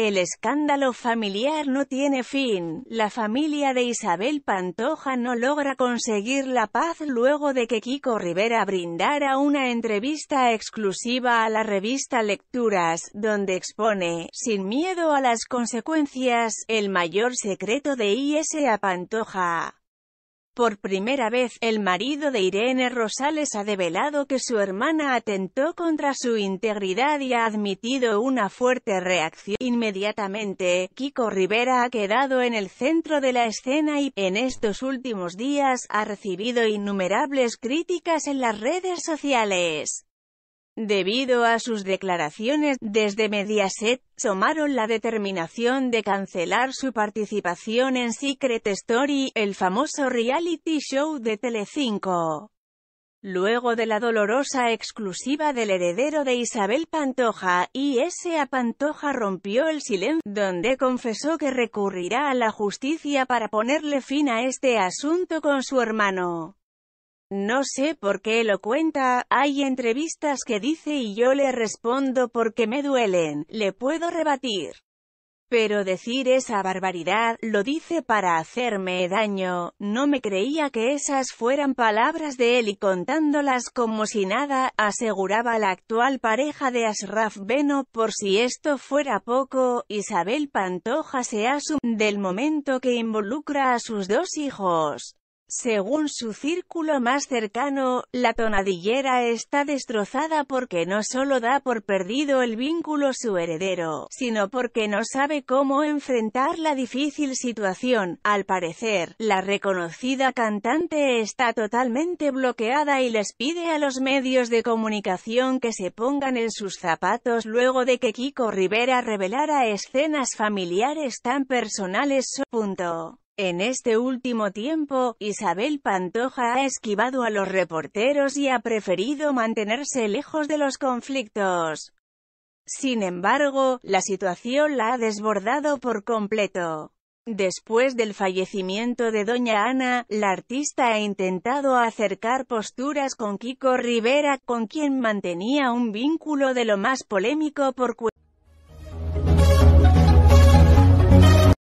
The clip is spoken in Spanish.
El escándalo familiar no tiene fin. La familia de Isabel Pantoja no logra conseguir la paz luego de que Kiko Rivera brindara una entrevista exclusiva a la revista Lecturas, donde expone, sin miedo a las consecuencias, el mayor secreto de Isa Pantoja. Por primera vez, el marido de Irene Rosales ha develado que su hermana atentó contra su integridad y ha admitido una fuerte reacción. Inmediatamente, Kiko Rivera ha quedado en el centro de la escena y, en estos últimos días, ha recibido innumerables críticas en las redes sociales. Debido a sus declaraciones, desde Mediaset, tomaron la determinación de cancelar su participación en Secret Story, el famoso reality show de Telecinco. Luego de la dolorosa exclusiva del heredero de Isabel Pantoja, I.S.A. Pantoja rompió el silencio, donde confesó que recurrirá a la justicia para ponerle fin a este asunto con su hermano. No sé por qué lo cuenta, hay entrevistas que dice y yo le respondo porque me duelen, le puedo rebatir. Pero decir esa barbaridad, lo dice para hacerme daño, no me creía que esas fueran palabras de él y contándolas como si nada, aseguraba la actual pareja de Ashraf Beno, por si esto fuera poco, Isabel Pantoja se asume del momento que involucra a sus dos hijos. Según su círculo más cercano, la tonadillera está destrozada porque no solo da por perdido el vínculo su heredero, sino porque no sabe cómo enfrentar la difícil situación. Al parecer, la reconocida cantante está totalmente bloqueada y les pide a los medios de comunicación que se pongan en sus zapatos luego de que Kiko Rivera revelara escenas familiares tan personales. En este último tiempo, Isabel Pantoja ha esquivado a los reporteros y ha preferido mantenerse lejos de los conflictos. Sin embargo, la situación la ha desbordado por completo. Después del fallecimiento de Doña Ana, la artista ha intentado acercar posturas con Kiko Rivera, con quien mantenía un vínculo de lo más polémico por cuestiones.